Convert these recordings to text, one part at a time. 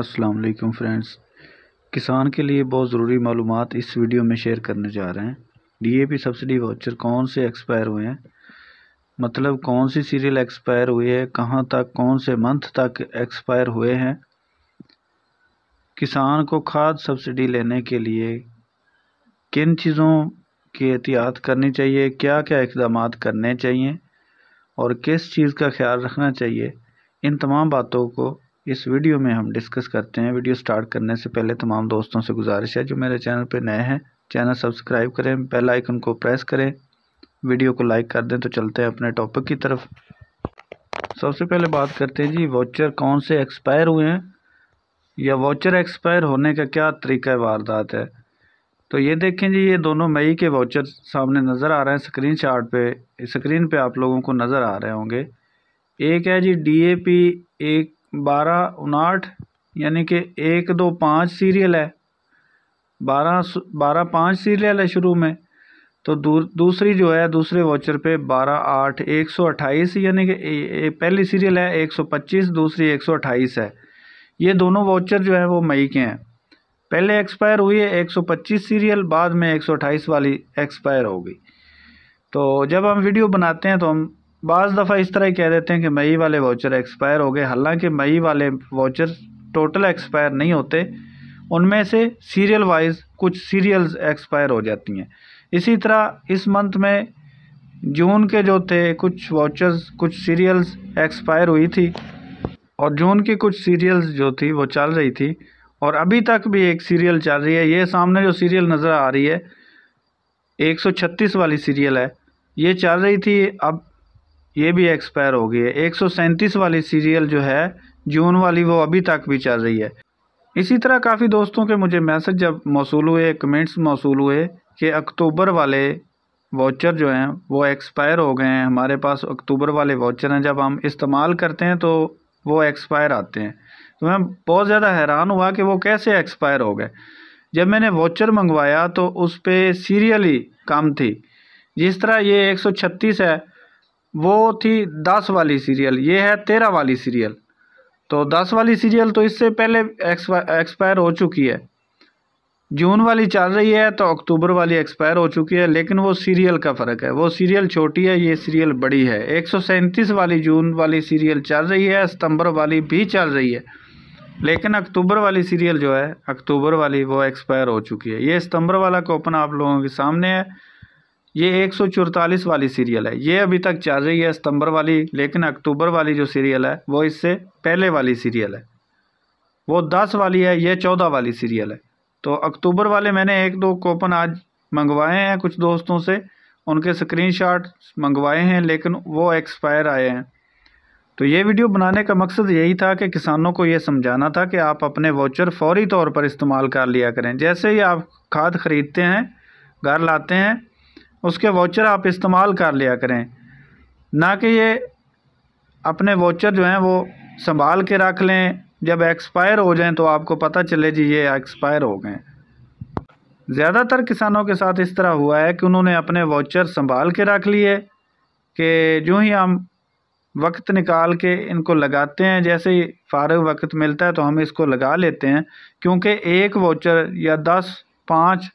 अस्सलाम वालेकुम फ्रेंड्स किसान के लिए बहुत ज़रूरी मालूम इस वीडियो में शेयर करने जा रहे हैं डीएपी सब्सिडी वाउचर कौन से एक्सपायर हुए हैं मतलब कौन सी सीरियल एक्सपायर हुई है कहाँ तक कौन से मंथ तक एक्सपायर हुए हैं किसान को खाद सब्सिडी लेने के लिए किन चीज़ों की एहतियात करनी चाहिए क्या क्या इकदाम करने चाहिए और किस चीज़ का ख्याल रखना चाहिए इन तमाम बातों को इस वीडियो में हम डिस्कस करते हैं वीडियो स्टार्ट करने से पहले तमाम दोस्तों से गुजारिश है जो मेरे चैनल पर नए हैं चैनल सब्सक्राइब करें बेल आइकन को प्रेस करें वीडियो को लाइक कर दें तो चलते हैं अपने टॉपिक की तरफ सबसे पहले बात करते हैं जी वाचर कौन से एक्सपायर हुए हैं या वाचर एक्सपायर होने का क्या तरीका वारदात है तो ये देखें जी ये दोनों मई के वाचर सामने नज़र आ रहे हैं स्क्रीन शार्ट पे स्क्रीन पे आप लोगों को नज़र आ रहे होंगे एक है जी डी ए पी एक बारह उनाहठ यानी कि एक दो पाँच सीरियल है बारह बारह पाँच सीरियल है शुरू में तो दूर दूसरी जो है दूसरे वाचर पे बारह आठ एक सौ अट्ठाईस यानी कि पहली सीरियल है एक सौ पच्चीस दूसरी एक सौ अट्ठाईस है ये दोनों वाचर जो है वो मई के हैं पहले एक्सपायर हुई है एक सौ पच्चीस सीरियल बाद में एक सौ अट्ठाईस वाली एक्सपायर हो गई तो जब हम वीडियो बनाते हैं तो हम बज़ दफ़ा इस तरह कह देते हैं कि मई वाले वाउचर एक्सपायर हो गए हालांकि मई वाले वाउचर टोटल एक्सपायर नहीं होते उनमें से सीरियल वाइज कुछ सीरियल्स एक्सपायर हो जाती हैं इसी तरह इस मंथ में जून के जो थे कुछ वाचर्स कुछ सीरियल्स एक्सपायर हुई थी और जून की कुछ सीरियल्स जो थी वो चल रही थी और अभी तक भी एक सीरियल चल रही है ये सामने जो सीरियल नज़र आ रही है एक वाली सीरियल है ये चल रही थी अब ये भी एक्सपायर हो गई है एक वाली सीरियल जो है जून वाली वो अभी तक भी चल रही है इसी तरह काफ़ी दोस्तों के मुझे मैसेज जब मौसू हुए कमेंट्स मौसू हुए कि अक्टूबर वाले वाचर जो हैं वो एक्सपायर हो गए हैं हमारे पास अक्टूबर वाले वाचर हैं जब हम इस्तेमाल करते हैं तो वो एक्सपायर आते हैं तो मैं बहुत ज़्यादा हैरान हुआ कि वो कैसे एक्सपायर हो गए जब मैंने वाचर मंगवाया तो उस पर सीरियल ही कम थी जिस तरह ये एक है वो थी दस वाली सीरियल ये है तेरह वाली सीरियल तो दस वाली सीरियल तो इससे पहले एक्सपायर हो चुकी है जून वाली चल रही है तो अक्टूबर वाली एक्सपायर हो चुकी है लेकिन वो सीरियल का फ़र्क है वो सीरियल छोटी है ये सीरियल बड़ी है एक वाली जून वाली सीरियल चल रही है सितंबर वाली भी चल रही है लेकिन अक्टूबर वाली सीरियल जो है अक्टूबर वाली वो एक्सपायर हो चुकी है ये सितंबर वाला कूपन आप लोगों के सामने है ये एक सौ चौतालीस वाली सीरियल है ये अभी तक चल रही है सितंबर वाली लेकिन अक्टूबर वाली जो सीरियल है वो इससे पहले वाली सीरियल है वो दस वाली है ये चौदह वाली सीरियल है तो अक्टूबर वाले मैंने एक दो कोपन आज मंगवाए हैं कुछ दोस्तों से उनके स्क्रीन मंगवाए हैं लेकिन वो एक्सपायर आए हैं तो ये वीडियो बनाने का मकसद यही था कि किसानों को ये समझाना था कि आप अपने वाचर फौरी तौर पर इस्तेमाल कर लिया करें जैसे ही आप खाद ख़रीदते हैं घर लाते हैं उसके वाचर आप इस्तेमाल कर लिया करें ना कि ये अपने वाचर जो हैं वो संभाल के रख लें जब एक्सपायर हो जाएं तो आपको पता चले जी ये एक्सपायर हो गए ज़्यादातर किसानों के साथ इस तरह हुआ है कि उन्होंने अपने वाचर संभाल के रख लिए कि जो ही हम वक्त निकाल के इनको लगाते हैं जैसे ही फारग वक्त मिलता है तो हम इसको लगा लेते हैं क्योंकि एक वाचर या दस पाँच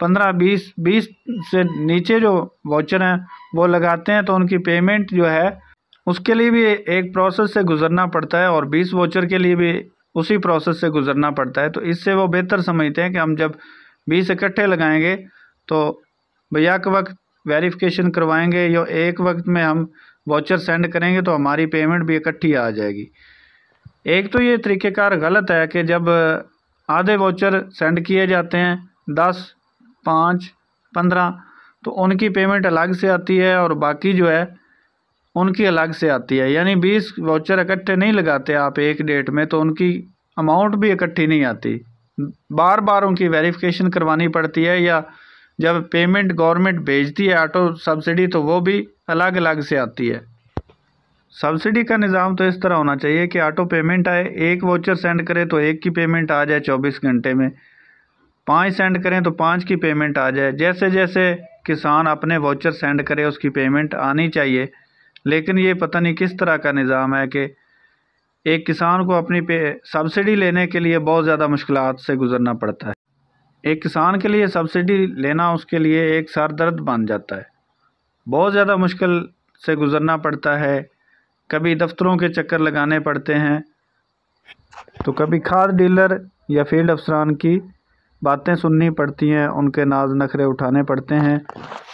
पंद्रह बीस बीस से नीचे जो वाउचर हैं वो लगाते हैं तो उनकी पेमेंट जो है उसके लिए भी एक प्रोसेस से गुजरना पड़ता है और बीस वाउचर के लिए भी उसी प्रोसेस से गुजरना पड़ता है तो इससे वो बेहतर समझते हैं कि हम जब बीस इकट्ठे लगाएंगे तो भैया के वक्त वेरिफिकेशन करवाएंगे या एक वक्त में हम वाचर सेंड करेंगे तो हमारी पेमेंट भी इकट्ठी आ जाएगी एक तो ये तरीक़ेकार गलत है कि जब आधे वाचर सेंड किए जाते हैं दस पाँच पंद्रह तो उनकी पेमेंट अलग से आती है और बाकी जो है उनकी अलग से आती है यानी बीस वाउचर इकट्ठे नहीं लगाते आप एक डेट में तो उनकी अमाउंट भी इकट्ठी नहीं आती बार बार उनकी वेरिफिकेशन करवानी पड़ती है या जब पेमेंट गवर्नमेंट भेजती है ऑटो सब्सिडी तो वो भी अलग अलग से आती है सब्सिडी का निज़ाम तो इस तरह होना चाहिए कि ऑटो पेमेंट आए एक वाउचर सेंड करे तो एक की पेमेंट आ जाए चौबीस घंटे में पाँच सेंड करें तो पाँच की पेमेंट आ जाए जैसे जैसे किसान अपने वाउचर सेंड करे उसकी पेमेंट आनी चाहिए लेकिन ये पता नहीं किस तरह का निज़ाम है कि एक किसान को अपनी पे सब्सिडी लेने के लिए बहुत ज़्यादा मुश्किल से गुज़रना पड़ता है एक किसान के लिए सब्सिडी लेना उसके लिए एक सर दर्द बन जाता है बहुत ज़्यादा मुश्किल से गुज़रना पड़ता है कभी दफ्तरों के चक्कर लगाने पड़ते हैं तो कभी खाद डीलर या फील्ड अफसरान की बातें सुननी पड़ती हैं उनके नाज़ नखरे उठाने पड़ते हैं